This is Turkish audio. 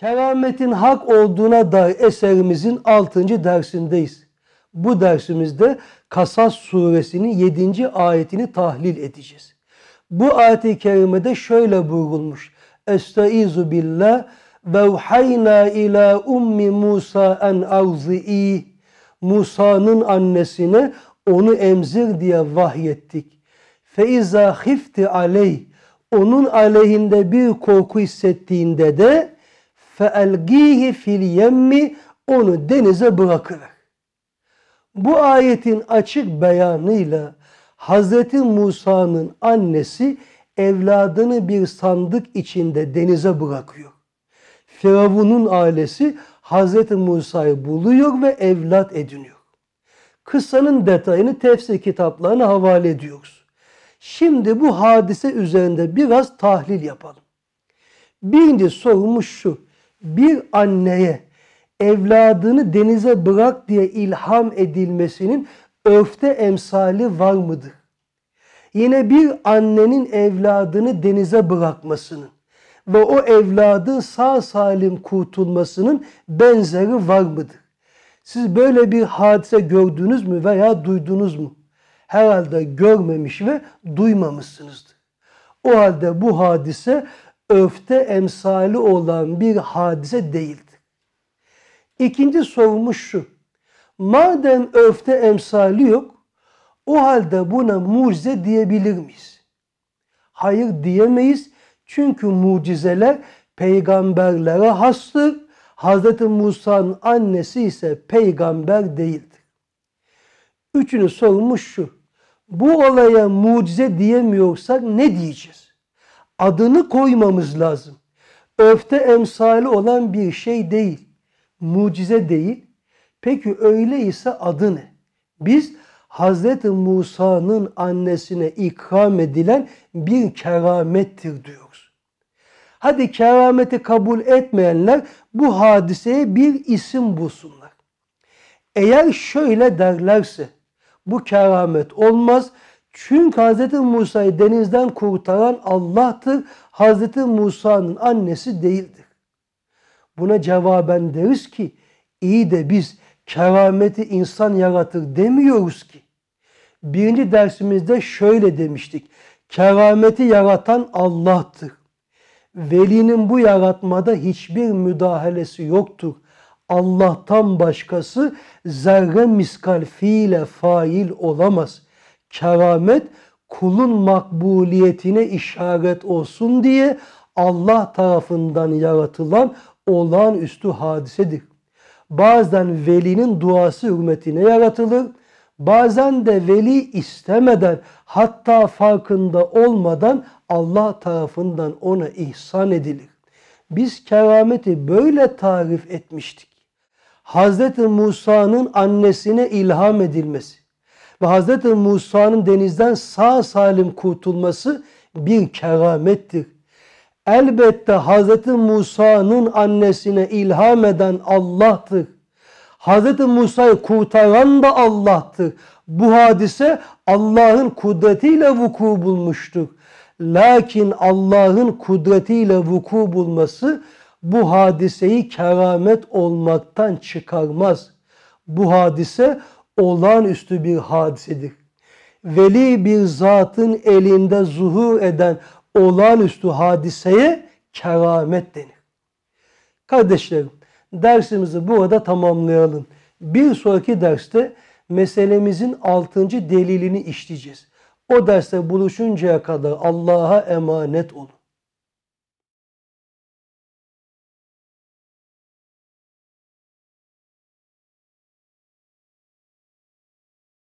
Kerametin hak olduğuna dair eserimizin 6. dersindeyiz. Bu dersimizde Kasas suresinin 7. ayetini tahlil edeceğiz. Bu ayet-i kerimede şöyle buyurulmuş. Estaizu billah vevhayna ila ummi Musa en avzi'i Musa'nın annesine onu emzir diye vahyettik. Feiza hifti aleyh onun aleyhinde bir korku hissettiğinde de فَاَلْقِيهِ fil yemmi Onu denize bırakıver. Bu ayetin açık beyanıyla Hz. Musa'nın annesi evladını bir sandık içinde denize bırakıyor. Firavun'un ailesi Hz. Musa'yı buluyor ve evlat ediniyor. Kıssanın detayını tefsir kitaplarına havale ediyoruz. Şimdi bu hadise üzerinde biraz tahlil yapalım. Birinci sorumuz şu bir anneye evladını denize bırak diye ilham edilmesinin örfte emsali var mıdır? Yine bir annenin evladını denize bırakmasının ve o evladın sağ salim kurtulmasının benzeri var mıdır? Siz böyle bir hadise gördünüz mü veya duydunuz mu? Herhalde görmemiş ve duymamışsınızdır. O halde bu hadise öfte emsali olan bir hadise değildir. İkinci sorumuz şu. Madem öfte emsali yok, o halde buna mucize diyebilir miyiz? Hayır diyemeyiz. Çünkü mucizeler peygamberlere hastır. Hz. Musa'nın annesi ise peygamber değildir. Üçünü sorumuz şu. Bu olaya mucize diyemiyorsak ne diyeceğiz? adını koymamız lazım. Öfte emsali olan bir şey değil. Mucize değil. Peki öyleyse adı ne? Biz Hz. Musa'nın annesine ikram edilen bir keramettir diyoruz. Hadi kerameti kabul etmeyenler bu hadiseye bir isim bulsunlar. Eğer şöyle derlerse bu keramet olmaz.'' Çünkü Hazreti Musa'yı denizden kurtaran Allah'tır. Hazreti Musa'nın annesi değildir. Buna cevaben deriz ki iyi de biz kerameti insan yaratır demiyoruz ki. Birinci dersimizde şöyle demiştik. Kerameti yaratan Allah'tır. Velinin bu yaratmada hiçbir müdahalesi yoktur. Allah'tan başkası zerre miskal fiile fail olamaz.'' keramet kulun makbuliyetine işaret olsun diye Allah tarafından yaratılan olağanüstü hadisedir. Bazen velinin duası hürmetine yaratılır. Bazen de veli istemeden hatta farkında olmadan Allah tarafından ona ihsan edilir. Biz kerameti böyle tarif etmiştik. Hz. Musa'nın annesine ilham edilmesi ve Hz. Musa'nın denizden sağ salim kurtulması bir keramettir. Elbette Hazreti Musa'nın annesine ilham eden Allah'tır. Hazreti Musa'yı kurtaran da Allah'tır. Bu hadise Allah'ın kudretiyle vuku bulmuştur. Lakin Allah'ın kudretiyle vuku bulması bu hadiseyi keramet olmaktan çıkarmaz. Bu hadise olağanüstü bir hadisedir. Veli bir zatın elinde zuhur eden olağanüstü hadiseye keramet denir. Kardeşlerim dersimizi burada tamamlayalım. Bir sonraki derste meselemizin altıncı delilini işleyeceğiz. O derste buluşuncaya kadar Allah'a emanet olun.